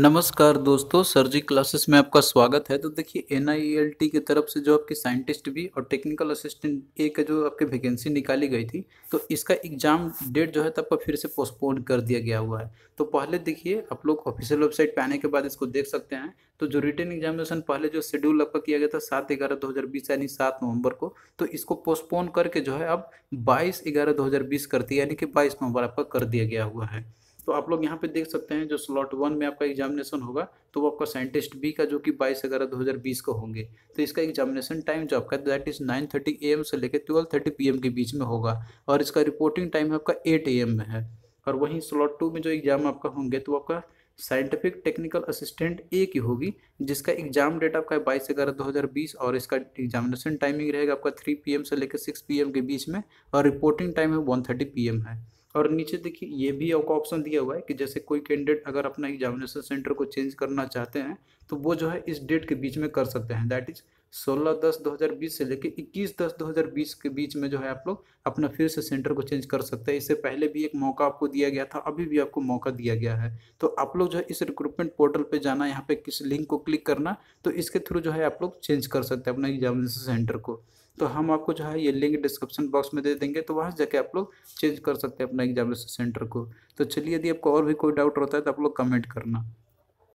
नमस्कार दोस्तों सर्जी क्लासेस में आपका स्वागत है तो देखिए एन e की तरफ से जो आपके साइंटिस्ट भी और टेक्निकल असिस्टेंट ए का जो आपकी वैकेंसी निकाली गई थी तो इसका एग्जाम डेट जो है तब का फिर से पोस्टपोन कर दिया गया हुआ है तो पहले देखिए आप लोग ऑफिशियल वेबसाइट पे आने के बाद इसको देख सकते हैं तो जो रिटर्न एग्जामिनेशन पहले जो शेड्यूल आपका किया गया था सात ग्यारह दो हज़ार बीस यानी सात नवंबर को तो इसको पोस्टपोन करके जो है अब बाईस ग्यारह दो हज़ार बीस कर दिया यानी कि बाईस नवंबर आपका कर दिया गया हुआ है तो आप लोग यहाँ पे देख सकते हैं जो स्लॉट वन में आपका एग्जामिनेशन होगा तो वो आपका साइंटिस्ट बी का जो कि बाईस ग्यारह दो हज़ार बीस को होंगे तो इसका एग्जामिनेशन टाइम जो आपका that is nine thirty A M से लेकर ट्वेल्व थर्टी पी एम के बीच में होगा और इसका रिपोर्टिंग टाइम आपका एट ए एम में है और वहीं स्लॉट टू में जो एग्ज़ाम आपका होंगे तो आपका साइंटिफिक टेक्निकल असिस्टेंट ए की होगी जिसका एग्जाम डेट आपका है बाईस ग्यारह दो हज़ार बीस और इसका एग्जामिनेशन टाइमिंग रहेगा आपका थ्री पी एम से लेकर सिक्स पी एम के बीच में और रिपोर्टिंग टाइम है वन थर्टी पी एम है और नीचे देखिए ये भी आपको ऑप्शन दिया हुआ है कि जैसे कोई कैंडिडेट अगर अपना एग्जामिनेशन सेंटर को चेंज करना चाहते हैं तो वो जो है इस डेट के बीच में कर सकते हैं दैट इज़ सोलह दस दो हज़ार बीस से लेकर इक्कीस दस दो हज़ार बीस के बीच में जो है आप लोग अपना फिर से सेंटर को चेंज कर सकते हैं इससे पहले भी एक मौका आपको दिया गया था अभी भी आपको मौका दिया गया है तो आप लोग जो है इस रिक्रूटमेंट पोर्टल पे जाना यहाँ पे किस लिंक को क्लिक करना तो इसके थ्रू जो है आप लोग चेंज कर सकते हैं अपना एग्जामिनेशन सेंटर को तो हम आपको जो है ये लिंक डिस्क्रिप्शन बॉक्स में दे देंगे तो वहाँ जाके आप लोग चेंज कर सकते हैं अपना एग्जामिनेशन सेंटर को तो चलिए यदि आपको और भी कोई डाउट होता है तो आप लोग कमेंट करना